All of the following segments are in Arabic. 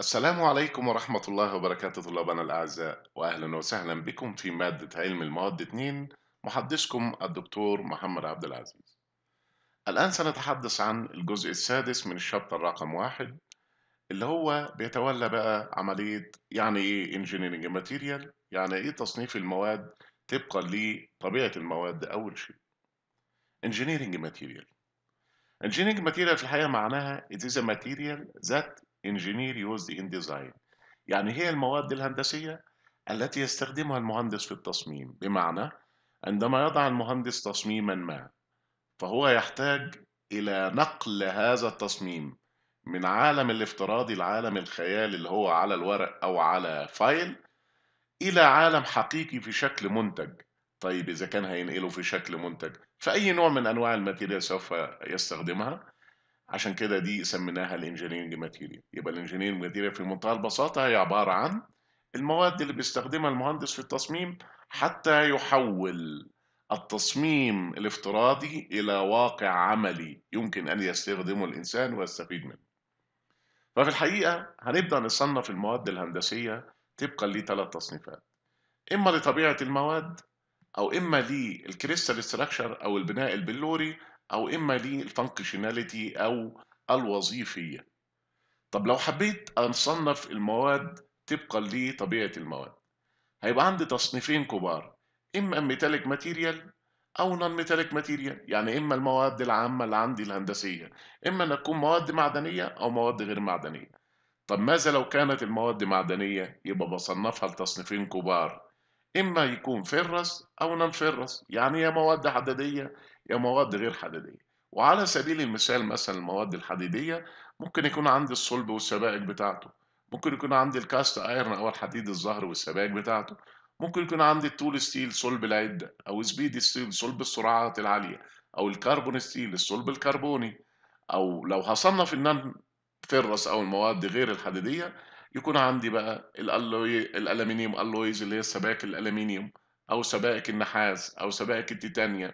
السلام عليكم ورحمة الله وبركاته طلابنا الأعزاء وأهلا وسهلا بكم في مادة علم المواد 2 محدثكم الدكتور محمد عبد العزيز الآن سنتحدث عن الجزء السادس من الشابتر رقم واحد اللي هو بيتولى بقى عملية يعني إيه Engineering Material يعني إيه تصنيف المواد طبقا لطبيعة المواد أول شيء engineering material engineering material في الحقيقة معناها it is a material that engineer used in design يعني هي المواد الهندسية التي يستخدمها المهندس في التصميم بمعنى عندما يضع المهندس تصميما ما فهو يحتاج إلى نقل هذا التصميم من عالم الافتراضي لعالم الخيال اللي هو على الورق أو على فايل إلى عالم حقيقي في شكل منتج طيب إذا كان هينقله في شكل منتج فأي نوع من أنواع الماتيريال سوف يستخدمها عشان كده دي سميناها الانجينيرنج ماتيريال يبقى الانجينيرنج ماتيريال في منتهى البساطه هي عباره عن المواد اللي بيستخدمها المهندس في التصميم حتى يحول التصميم الافتراضي الى واقع عملي يمكن ان يستخدمه الانسان ويستفيد منه ففي الحقيقه هنبدا نصنف المواد الهندسيه طبقا لثلاث تصنيفات اما لطبيعه المواد او اما للكريستال ستراكشر او البناء البلوري او اما للفانكشناليتي او الوظيفيه طب لو حبيت اصنف المواد طبقا لطبيعه المواد هيبقى عندي تصنيفين كبار اما ميتاليك ماتيريال او نون ميتاليك ماتيريال يعني اما المواد العامه اللي عندي الهندسيه اما ان تكون مواد معدنيه او مواد غير معدنيه طب ماذا لو كانت المواد معدنيه يبقى بصنفها لتصنيفين كبار إما يكون فرس أو ننفرس يعني يا مواد حديدية يا مواد غير حديدية وعلى سبيل المثال مثلا المواد الحديدية ممكن يكون عندي الصلب والسبائك بتاعته ممكن يكون عندي الكاست ايرن أو الحديد الظهر والسبائك بتاعته ممكن يكون عندي التول ستيل صلب العدة أو سبيد ستيل صلب السرعات العالية أو الكربون ستيل الصلب الكربوني أو لو هصنف النن فرس أو المواد غير الحديدية يكون عندي بقى الألوي الألمنيوم ألويز اللي هي سبائك الألمنيوم أو سبائك النحاس أو سبائك التيتانيوم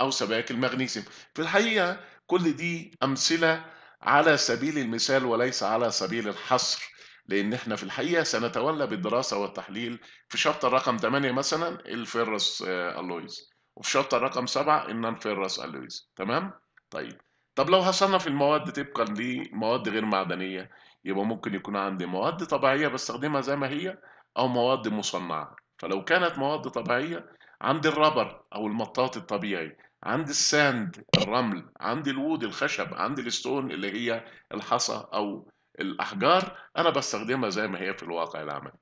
أو سبائك المغنيسيوم في الحقيقة كل دي أمثلة على سبيل المثال وليس على سبيل الحصر لأن احنا في الحقيقة سنتولى بالدراسة والتحليل في شابتر رقم 8 مثلا الفيرس آه، ألويز وفي شابتر رقم 7 النان فيرس ألويز تمام؟ طيب طب لو هصنف المواد طبقا لمواد غير معدنية يبقى ممكن يكون عندي مواد طبيعية بستخدمها زي ما هي أو مواد مصنعة فلو كانت مواد طبيعية عندي الربر أو المطاط الطبيعي عندي الساند الرمل عندي الوود الخشب عندي الستون اللي هي الحصى أو الأحجار أنا بستخدمها زي ما هي في الواقع العملي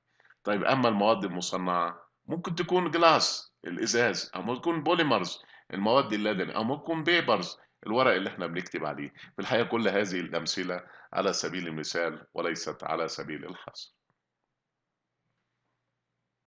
طيب أما المواد المصنعة ممكن تكون جلاس الإزاز أو ممكن تكون بوليمرز المواد اللدني او ممكن بيبرز الورق اللي احنا بنكتب عليه في الحقيقه كل هذه الامثله على سبيل المثال وليست على سبيل الحصر